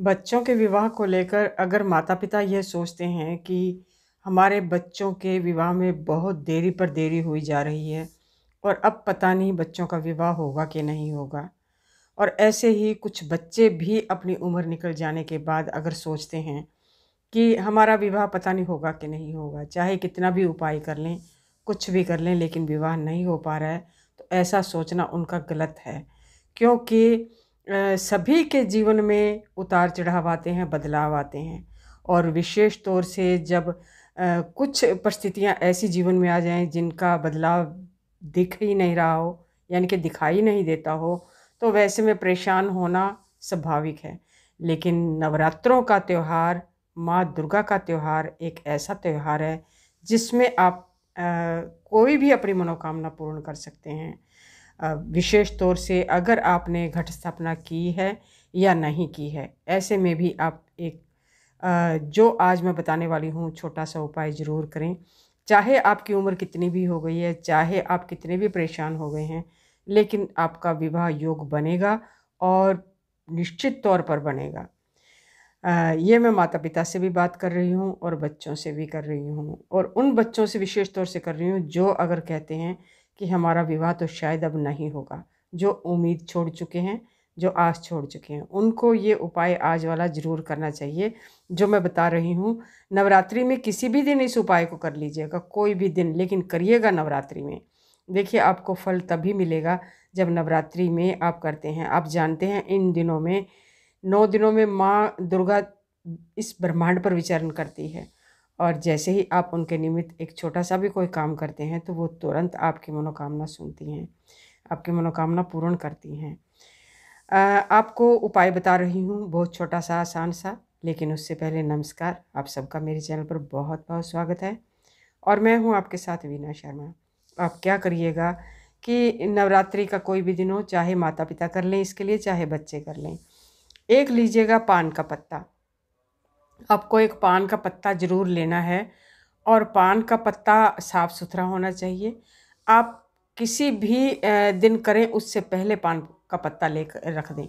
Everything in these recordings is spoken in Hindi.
बच्चों के विवाह को लेकर अगर माता पिता ये सोचते हैं कि हमारे बच्चों के विवाह में बहुत देरी पर देरी हुई जा रही है और अब पता नहीं बच्चों का विवाह होगा कि नहीं होगा और ऐसे ही कुछ बच्चे भी अपनी उम्र निकल जाने के बाद अगर सोचते हैं कि हमारा विवाह पता नहीं होगा कि नहीं होगा चाहे कितना भी उपाय कर लें कुछ भी कर लें लेकिन विवाह नहीं हो पा रहा है तो ऐसा सोचना उनका गलत है क्योंकि सभी के जीवन में उतार चढ़ाव आते हैं बदलाव आते हैं और विशेष तौर से जब कुछ परिस्थितियाँ ऐसी जीवन में आ जाएं जिनका बदलाव दिख ही नहीं रहा हो यानी कि दिखाई नहीं देता हो तो वैसे में परेशान होना स्वाभाविक है लेकिन नवरात्रों का त्यौहार माँ दुर्गा का त्यौहार एक ऐसा त्यौहार है जिसमें आप आ, कोई भी अपनी मनोकामना पूर्ण कर सकते हैं विशेष तौर से अगर आपने घट स्थापना की है या नहीं की है ऐसे में भी आप एक जो आज मैं बताने वाली हूँ छोटा सा उपाय ज़रूर करें चाहे आपकी उम्र कितनी भी हो गई है चाहे आप कितने भी परेशान हो गए हैं लेकिन आपका विवाह योग बनेगा और निश्चित तौर पर बनेगा ये मैं माता पिता से भी बात कर रही हूँ और बच्चों से भी कर रही हूँ और उन बच्चों से विशेष तौर से कर रही हूँ जो अगर कहते हैं कि हमारा विवाह तो शायद अब नहीं होगा जो उम्मीद छोड़ चुके हैं जो आज छोड़ चुके हैं उनको ये उपाय आज वाला ज़रूर करना चाहिए जो मैं बता रही हूँ नवरात्रि में किसी भी दिन इस उपाय को कर लीजिएगा कोई भी दिन लेकिन करिएगा नवरात्रि में देखिए आपको फल तभी मिलेगा जब नवरात्रि में आप करते हैं आप जानते हैं इन दिनों में नौ दिनों में माँ दुर्गा इस ब्रह्मांड पर विचरण करती है और जैसे ही आप उनके निमित्त एक छोटा सा भी कोई काम करते हैं तो वो तुरंत आपकी मनोकामना सुनती हैं आपकी मनोकामना पूर्ण करती हैं आपको उपाय बता रही हूँ बहुत छोटा सा आसान सा लेकिन उससे पहले नमस्कार आप सबका मेरे चैनल पर बहुत बहुत स्वागत है और मैं हूँ आपके साथ वीना शर्मा आप क्या करिएगा कि नवरात्रि का कोई भी दिन हो चाहे माता पिता कर लें इसके लिए चाहे बच्चे कर लें एक लीजिएगा पान का पत्ता आपको एक पान का पत्ता ज़रूर लेना है और पान का पत्ता साफ़ सुथरा होना चाहिए आप किसी भी दिन करें उससे पहले पान का पत्ता ले रख दें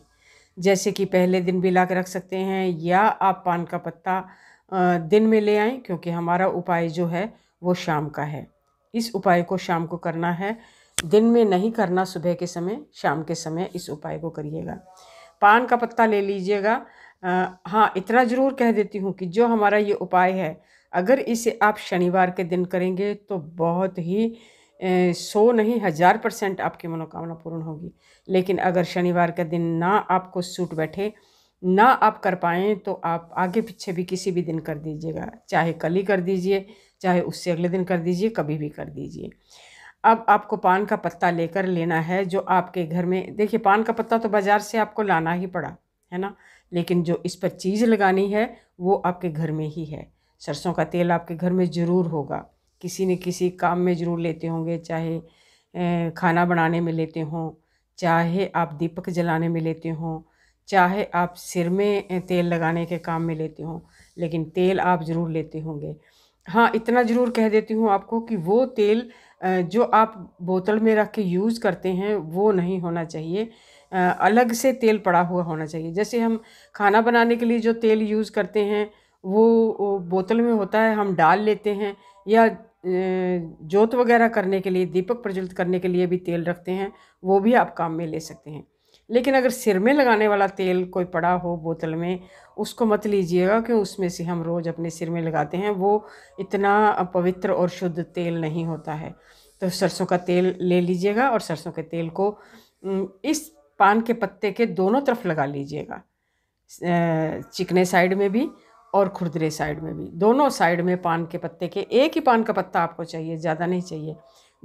जैसे कि पहले दिन भी ला के रख सकते हैं या आप पान का पत्ता दिन में ले आएं क्योंकि हमारा उपाय जो है वो शाम का है इस उपाय को शाम को करना है दिन में नहीं करना सुबह के समय शाम के समय इस उपाय को करिएगा पान का पत्ता ले लीजिएगा आ, हाँ इतना ज़रूर कह देती हूँ कि जो हमारा ये उपाय है अगर इसे आप शनिवार के दिन करेंगे तो बहुत ही सौ नहीं हज़ार परसेंट आपकी मनोकामना पूर्ण होगी लेकिन अगर शनिवार का दिन ना आपको सूट बैठे ना आप कर पाएँ तो आप आगे पीछे भी किसी भी दिन कर दीजिएगा चाहे कल ही कर दीजिए चाहे उससे अगले दिन कर दीजिए कभी भी कर दीजिए अब आपको पान का पत्ता लेकर लेना है जो आपके घर में देखिए पान का पत्ता तो बाज़ार से आपको लाना ही पड़ा है ना लेकिन जो इस पर चीज़ लगानी है वो आपके घर में ही है सरसों का तेल आपके घर में ज़रूर होगा किसी न किसी काम में ज़रूर लेते होंगे चाहे खाना बनाने में लेते हों चाहे आप दीपक जलाने में लेते हों चाहे आप सिर में तेल लगाने के काम में लेते हों लेकिन तेल आप ज़रूर लेते होंगे हाँ इतना ज़रूर कह देती हूँ आपको कि वो तेल जो आप बोतल में रख के यूज़ करते हैं वो नहीं होना चाहिए अलग से तेल पड़ा हुआ होना चाहिए जैसे हम खाना बनाने के लिए जो तेल यूज़ करते हैं वो बोतल में होता है हम डाल लेते हैं या जोत वगैरह करने के लिए दीपक प्रज्वलित करने के लिए भी तेल रखते हैं वो भी आप काम में ले सकते हैं लेकिन अगर सिर में लगाने वाला तेल कोई पड़ा हो बोतल में उसको मत लीजिएगा क्यों उसमें से हम रोज़ अपने सिर में लगाते हैं वो इतना पवित्र और शुद्ध तेल नहीं होता है तो सरसों का तेल ले लीजिएगा और सरसों के तेल को इस पान के पत्ते के दोनों तरफ लगा लीजिएगा चिकने साइड में भी और खुरदरे साइड में भी दोनों साइड में पान के पत्ते के एक ही पान का पत्ता आपको चाहिए ज़्यादा नहीं चाहिए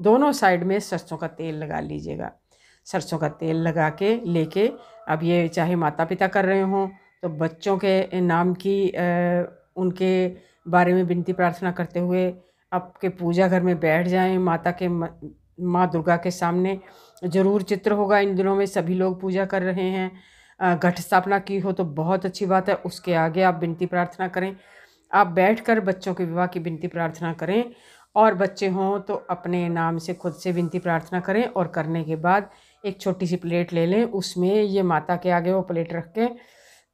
दोनों साइड में सरसों का तेल लगा लीजिएगा सरसों का तेल लगा के लेके अब ये चाहे माता पिता कर रहे हों तो बच्चों के नाम की उनके बारे में विनती प्रार्थना करते हुए आपके पूजा घर में बैठ जाएं माता के माँ दुर्गा के सामने ज़रूर चित्र होगा इन दिनों में सभी लोग पूजा कर रहे हैं घट स्थापना की हो तो बहुत अच्छी बात है उसके आगे आप विनती प्रार्थना करें आप बैठकर बच्चों के विवाह की विनती प्रार्थना करें और बच्चे हों तो अपने नाम से खुद से विनती प्रार्थना करें और करने के बाद एक छोटी सी प्लेट ले लें उसमें ये माता के आगे वो प्लेट रख के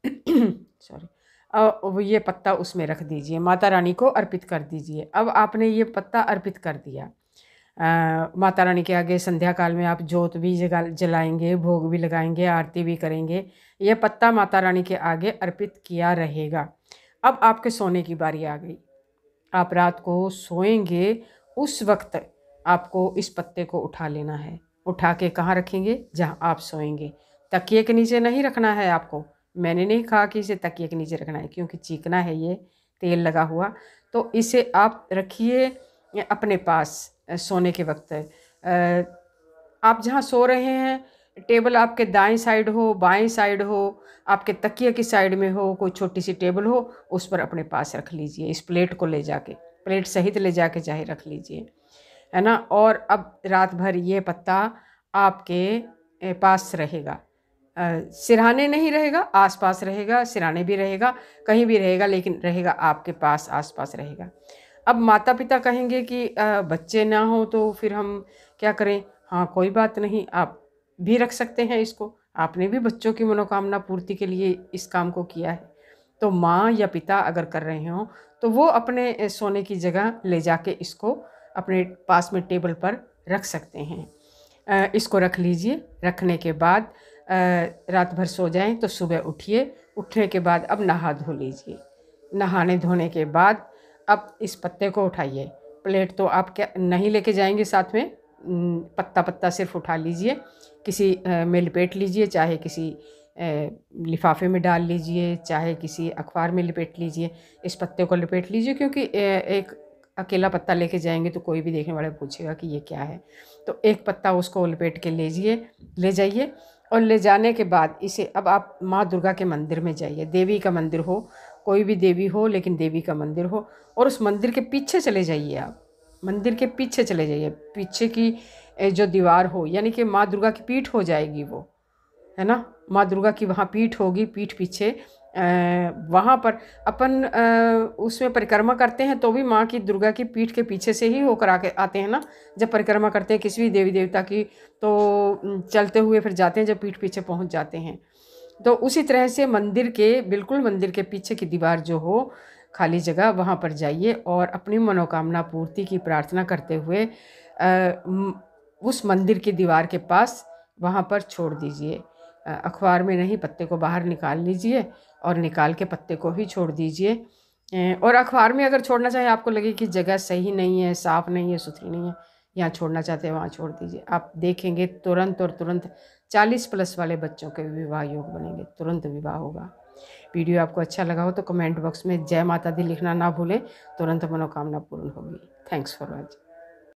सॉरी ये पत्ता उसमें रख दीजिए माता रानी को अर्पित कर दीजिए अब आपने ये पत्ता अर्पित कर दिया माता रानी के आगे संध्या काल में आप जोत भी जगा जलाएंगे भोग भी लगाएंगे आरती भी करेंगे यह पत्ता माता रानी के आगे अर्पित किया रहेगा अब आपके सोने की बारी आ गई आप रात को सोएंगे उस वक्त आपको इस पत्ते को उठा लेना है उठा के कहाँ रखेंगे जहाँ आप सोएंगे तकिए के नीचे नहीं रखना है आपको मैंने नहीं कहा कि इसे तकिए के नीचे रखना है क्योंकि चीकना है ये तेल लगा हुआ तो इसे आप रखिए अपने पास सोने के वक्त आप जहाँ सो रहे हैं टेबल आपके दाएं साइड हो बाएं साइड हो आपके तकिए की साइड में हो कोई छोटी सी टेबल हो उस पर अपने पास रख लीजिए इस प्लेट को ले जाके प्लेट सहित ले जाके चाहे रख लीजिए है ना और अब रात भर ये पत्ता आपके पास रहेगा सिरहाने नहीं रहेगा आसपास रहेगा सिरहाने भी रहेगा कहीं भी रहेगा लेकिन रहेगा आपके पास आसपास रहेगा अब माता पिता कहेंगे कि बच्चे ना हो तो फिर हम क्या करें हाँ कोई बात नहीं आप भी रख सकते हैं इसको आपने भी बच्चों की मनोकामना पूर्ति के लिए इस काम को किया है तो माँ या पिता अगर कर रहे हों तो वो अपने सोने की जगह ले जाके इसको अपने पास में टेबल पर रख सकते हैं इसको रख लीजिए रखने के बाद रात भर सो जाएं तो सुबह उठिए उठने के बाद अब नहा धो लीजिए नहाने धोने के बाद अब इस पत्ते को उठाइए प्लेट तो आप क्या नहीं लेके जाएंगे साथ में पत्ता पत्ता सिर्फ उठा लीजिए किसी में लपेट लीजिए चाहे किसी लिफाफे में डाल लीजिए चाहे किसी अखबार में लपेट लीजिए इस पत्ते को लपेट लीजिए क्योंकि एक अकेला पत्ता लेके जाएंगे तो कोई भी देखने वाले पूछेगा कि ये क्या है तो एक पत्ता उसको लपेट के लीजिए ले जाइए और ले जाने के बाद इसे अब आप माँ दुर्गा के मंदिर में जाइए देवी का मंदिर हो कोई भी देवी हो लेकिन देवी का मंदिर हो और उस मंदिर के पीछे चले जाइए आप मंदिर के पीछे चले जाइए पीछे की जो दीवार हो यानी कि माँ दुर्गा की पीठ हो जाएगी वो है ना माँ दुर्गा की वहाँ पीठ होगी पीठ पीछे वहाँ पर अपन उसमें परिक्रमा करते हैं तो भी माँ की दुर्गा की पीठ के पीछे से ही होकर आके आते हैं ना जब परिक्रमा करते हैं किसी भी देवी देवता की तो चलते हुए फिर जाते हैं जब पीठ पीछे पहुँच जाते हैं तो उसी तरह से मंदिर के बिल्कुल मंदिर के पीछे की दीवार जो हो खाली जगह वहाँ पर जाइए और अपनी मनोकामना पूर्ति की प्रार्थना करते हुए उस मंदिर की दीवार के पास वहाँ पर छोड़ दीजिए अखबार में नहीं पत्ते को बाहर निकाल लीजिए और निकाल के पत्ते को ही छोड़ दीजिए और अखबार में अगर छोड़ना चाहें आपको लगे कि जगह सही नहीं है साफ़ नहीं है सुथरी नहीं है यहाँ छोड़ना चाहते हैं वहाँ छोड़ दीजिए आप देखेंगे तुरंत और तुरंत 40 प्लस वाले बच्चों के विवाह योग बनेंगे तुरंत विवाह होगा वीडियो आपको अच्छा लगा हो तो कमेंट बॉक्स में जय माता दी लिखना ना भूलें तुरंत मनोकामना पूर्ण होगी थैंक्स फॉर वॉचिंग